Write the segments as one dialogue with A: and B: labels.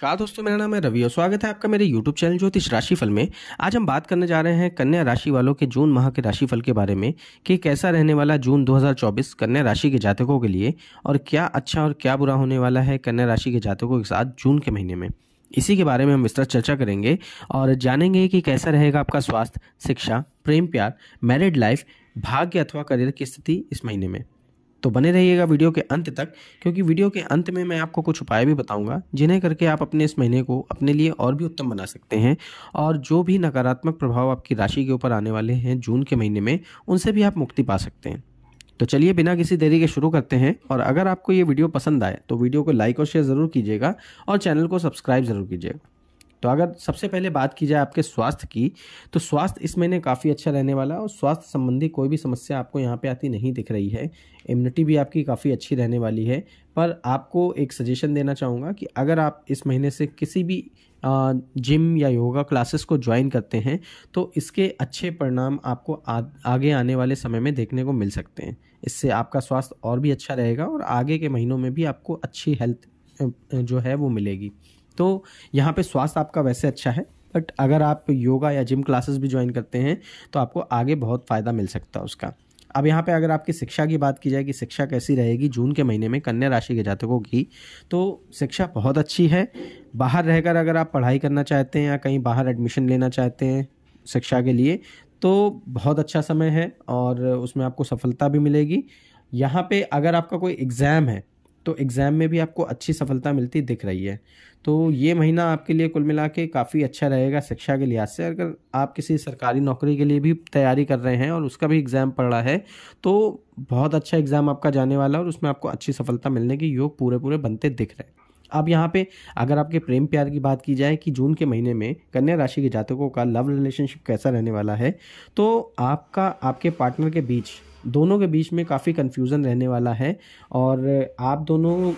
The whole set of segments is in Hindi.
A: कहा दोस्तों मेरा नाम है रवि और स्वागत है आपका मेरे YouTube चैनल ज्योतिष राशिफल में आज हम बात करने जा रहे हैं कन्या राशि वालों के जून माह के राशिफल के बारे में कि कैसा रहने वाला जून 2024 कन्या राशि के जातकों के लिए और क्या अच्छा और क्या बुरा होने वाला है कन्या राशि के जातकों के साथ जून के महीने में इसी के बारे में हम विस्तृत चर्चा करेंगे और जानेंगे कि कैसा रहेगा आपका स्वास्थ्य शिक्षा प्रेम प्यार मैरिड लाइफ भाग्य अथवा करियर की स्थिति इस महीने में तो बने रहिएगा वीडियो के अंत तक क्योंकि वीडियो के अंत में मैं आपको कुछ उपाय भी बताऊंगा जिन्हें करके आप अपने इस महीने को अपने लिए और भी उत्तम बना सकते हैं और जो भी नकारात्मक प्रभाव आपकी राशि के ऊपर आने वाले हैं जून के महीने में उनसे भी आप मुक्ति पा सकते हैं तो चलिए बिना किसी देरी के शुरू करते हैं और अगर आपको ये वीडियो पसंद आए तो वीडियो को लाइक और शेयर ज़रूर कीजिएगा और चैनल को सब्सक्राइब ज़रूर कीजिएगा तो अगर सबसे पहले बात की जाए आपके स्वास्थ्य की तो स्वास्थ्य इस महीने काफ़ी अच्छा रहने वाला है और स्वास्थ्य संबंधी कोई भी समस्या आपको यहाँ पे आती नहीं दिख रही है इम्यूनिटी भी आपकी काफ़ी अच्छी रहने वाली है पर आपको एक सजेशन देना चाहूँगा कि अगर आप इस महीने से किसी भी जिम या योगा क्लासेस को ज्वाइन करते हैं तो इसके अच्छे परिणाम आपको आ, आगे आने वाले समय में देखने को मिल सकते हैं इससे आपका स्वास्थ्य और भी अच्छा रहेगा और आगे के महीनों में भी आपको अच्छी हेल्थ जो है वो मिलेगी तो यहाँ पे स्वास्थ्य आपका वैसे अच्छा है बट अगर आप योगा या जिम क्लासेस भी ज्वाइन करते हैं तो आपको आगे बहुत फ़ायदा मिल सकता है उसका अब यहाँ पे अगर आपकी शिक्षा की बात की जाए कि शिक्षा कैसी रहेगी जून के महीने में कन्या राशि के जातकों की तो शिक्षा बहुत अच्छी है बाहर रहकर अगर आप पढ़ाई करना चाहते हैं या कहीं बाहर एडमिशन लेना चाहते हैं शिक्षा के लिए तो बहुत अच्छा समय है और उसमें आपको सफलता भी मिलेगी यहाँ पे अगर आपका कोई एग्ज़ाम है तो एग्ज़ाम में भी आपको अच्छी सफलता मिलती दिख रही है तो ये महीना आपके लिए कुल मिला के काफ़ी अच्छा रहेगा शिक्षा के लिहाज से अगर आप किसी सरकारी नौकरी के लिए भी तैयारी कर रहे हैं और उसका भी एग्ज़ाम पड़ रहा है तो बहुत अच्छा एग्ज़ाम आपका जाने वाला है और उसमें आपको अच्छी सफलता मिलने के योग पूरे पूरे बनते दिख रहे हैं अब यहाँ पे अगर आपके प्रेम प्यार की बात की जाए कि जून के महीने में कन्या राशि के जातकों का लव रिलेशनशिप कैसा रहने वाला है तो आपका आपके पार्टनर के बीच दोनों के बीच में काफ़ी कन्फ्यूज़न रहने वाला है और आप दोनों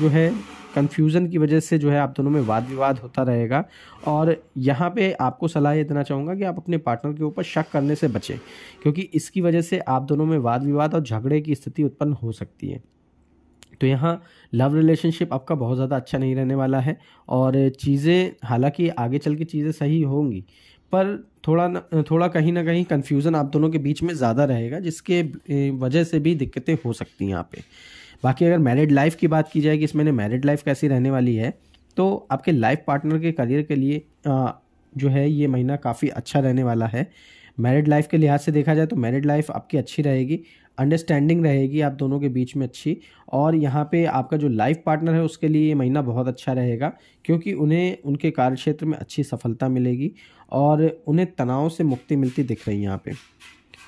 A: जो है कन्फ्यूज़न की वजह से जो है आप दोनों में वाद विवाद होता रहेगा और यहाँ पे आपको सलाह ये देना चाहूँगा कि आप अपने पार्टनर के ऊपर शक करने से बचें क्योंकि इसकी वजह से आप दोनों में वाद विवाद और झगड़े की स्थिति उत्पन्न हो सकती है तो यहाँ लव रिलेशनशिप आपका बहुत ज़्यादा अच्छा नहीं रहने वाला है और चीज़ें हालांकि आगे चल के चीज़ें सही होंगी पर थोड़ा न, थोड़ा कहीं ना कहीं कन्फ्यूज़न आप दोनों के बीच में ज़्यादा रहेगा जिसके वजह से भी दिक्कतें हो सकती हैं यहाँ पे बाकी अगर मैरिड लाइफ की बात की जाए कि इसमें मैरिड लाइफ कैसी रहने वाली है तो आपके लाइफ पार्टनर के करियर के लिए आ, जो है ये महीना काफ़ी अच्छा रहने वाला है मैरिड लाइफ के लिहाज से देखा जाए तो मैरिड लाइफ आपकी अच्छी रहेगी अंडरस्टैंडिंग रहेगी आप दोनों के बीच में अच्छी और यहाँ पे आपका जो लाइफ पार्टनर है उसके लिए ये महीना बहुत अच्छा रहेगा क्योंकि उन्हें उनके कार्यक्षेत्र में अच्छी सफलता मिलेगी और उन्हें तनाव से मुक्ति मिलती दिख रही है यहाँ पे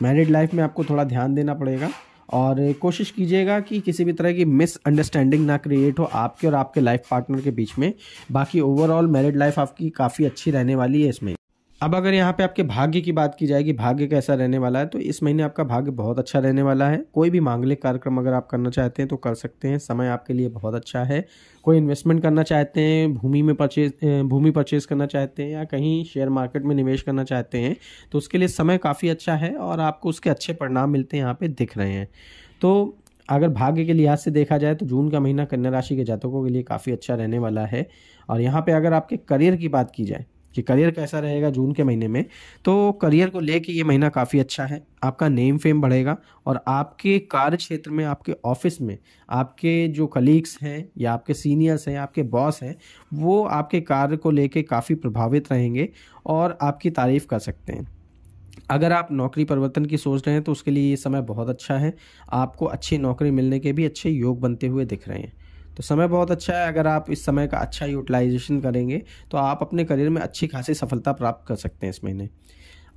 A: मैरिड लाइफ में आपको थोड़ा ध्यान देना पड़ेगा और कोशिश कीजिएगा कि किसी भी तरह की मिसअंडरस्टैंडिंग ना क्रिएट हो आपके और आपके लाइफ पार्टनर के बीच में बाकी ओवरऑल मैरिड लाइफ आपकी काफ़ी अच्छी रहने वाली है इसमें अब अगर यहाँ पे आपके भाग्य की बात की जाएगी भाग्य कैसा रहने वाला है तो इस महीने आपका भाग्य बहुत अच्छा रहने वाला है कोई भी मांगलिक कार्यक्रम अगर आप करना चाहते हैं तो कर सकते हैं समय आपके लिए बहुत अच्छा है कोई इन्वेस्टमेंट करना चाहते हैं भूमि में परचेज भूमि परचेज करना चाहते हैं या कहीं शेयर मार्केट में निवेश करना चाहते हैं तो उसके लिए समय काफ़ी अच्छा है और आपको उसके अच्छे परिणाम मिलते हैं यहाँ पर दिख रहे हैं तो अगर भाग्य के लिहाज से देखा जाए तो जून का महीना कन्या राशि के जातकों के लिए काफ़ी अच्छा रहने वाला है और यहाँ पे अगर आपके करियर की बात की जाए कि करियर कैसा रहेगा जून के महीने में तो करियर को लेके ये महीना काफ़ी अच्छा है आपका नेम फेम बढ़ेगा और आपके कार्य क्षेत्र में आपके ऑफिस में आपके जो कलीग्स हैं या आपके सीनियर्स हैं आपके बॉस हैं वो आपके कार्य को लेके काफ़ी प्रभावित रहेंगे और आपकी तारीफ़ कर सकते हैं अगर आप नौकरी परिवर्तन की सोच रहे हैं तो उसके लिए ये समय बहुत अच्छा है आपको अच्छी नौकरी मिलने के भी अच्छे योग बनते हुए दिख रहे हैं तो समय बहुत अच्छा है अगर आप इस समय का अच्छा यूटिलाइजेशन करेंगे तो आप अपने करियर में अच्छी खासी सफलता प्राप्त कर सकते हैं इस महीने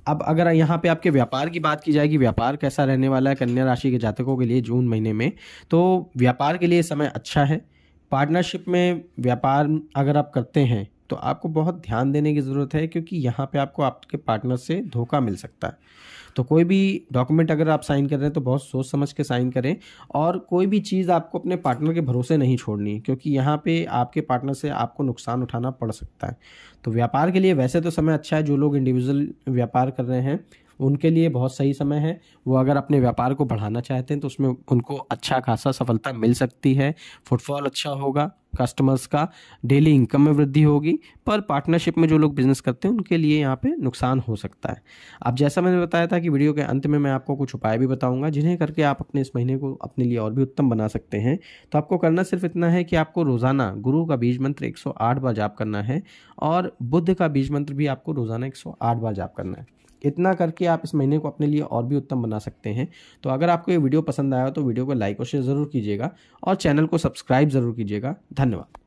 A: अब अगर यहाँ पे आपके व्यापार की बात की जाएगी व्यापार कैसा रहने वाला है कन्या राशि के जातकों के लिए जून महीने में तो व्यापार के लिए समय अच्छा है पार्टनरशिप में व्यापार अगर आप करते हैं तो आपको बहुत ध्यान देने की ज़रूरत है क्योंकि यहाँ पे आपको आपके पार्टनर से धोखा मिल सकता है तो कोई भी डॉक्यूमेंट अगर आप साइन कर रहे हैं तो बहुत सोच समझ के साइन करें और कोई भी चीज़ आपको अपने पार्टनर के भरोसे नहीं छोड़नी क्योंकि यहाँ पे आपके पार्टनर से आपको नुकसान उठाना पड़ सकता है तो व्यापार के लिए वैसे तो समय अच्छा है जो लोग इंडिविजुअल व्यापार कर रहे हैं उनके लिए बहुत सही समय है वो अगर अपने व्यापार को बढ़ाना चाहते हैं तो उसमें उनको अच्छा खासा सफलता मिल सकती है फुटफॉल अच्छा होगा कस्टमर्स का डेली इनकम में वृद्धि होगी पर पार्टनरशिप में जो लोग बिजनेस करते हैं उनके लिए यहाँ पे नुकसान हो सकता है अब जैसा मैंने बताया था कि वीडियो के अंत में मैं आपको कुछ उपाय भी बताऊंगा जिन्हें करके आप अपने इस महीने को अपने लिए और भी उत्तम बना सकते हैं तो आपको करना सिर्फ इतना है कि आपको रोज़ाना गुरु का बीज मंत्र एक बार जाप करना है और बुद्ध का बीज मंत्र भी आपको रोज़ाना एक बार जाप करना है इतना करके आप इस महीने को अपने लिए और भी उत्तम बना सकते हैं तो अगर आपको ये वीडियो पसंद आया तो वीडियो को लाइक और शेयर ज़रूर कीजिएगा और चैनल को सब्सक्राइब ज़रूर कीजिएगा धन्यवाद धन्यवाद